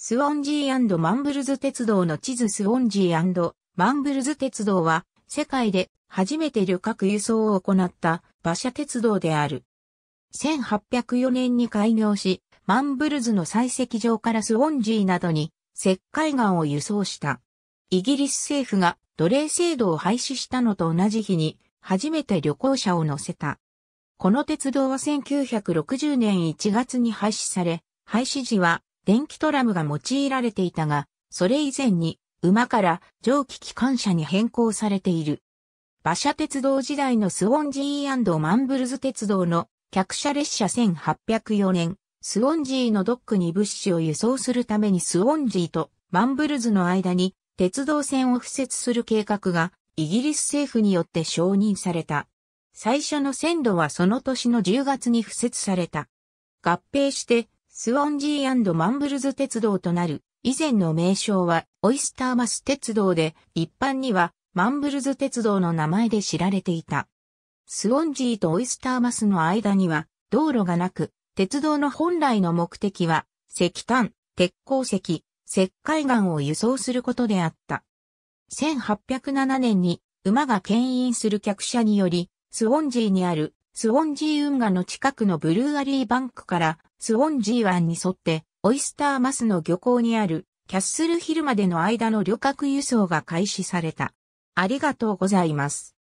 スウォンジーマンブルズ鉄道の地図スウォンジーマンブルズ鉄道は世界で初めて旅客輸送を行った馬車鉄道である。1804年に開業し、マンブルズの採石場からスウォンジーなどに石灰岩を輸送した。イギリス政府が奴隷制度を廃止したのと同じ日に初めて旅行者を乗せた。この鉄道は1960年1月に廃止され、廃止時は電気トラムが用いられていたが、それ以前に馬から蒸気機関車に変更されている。馬車鉄道時代のスウォンジーマンブルズ鉄道の客車列車1804年、スウォンジーのドックに物資を輸送するためにスウォンジーとマンブルズの間に鉄道線を敷設する計画がイギリス政府によって承認された。最初の線路はその年の10月に敷設された。合併してスウォンジーマンブルズ鉄道となる。以前の名称はオイスターマス鉄道で一般にはマンブルズ鉄道の名前で知られていた。スウォンジーとオイスターマスの間には道路がなく、鉄道の本来の目的は石炭、鉄鉱石、石灰岩を輸送することであった。1807年に馬が牽引する客車により、スウォンジーにあるスウォンジー運河の近くのブルーアリーバンクからスウォンジー湾に沿ってオイスターマスの漁港にあるキャッスルヒルまでの間の旅客輸送が開始された。ありがとうございます。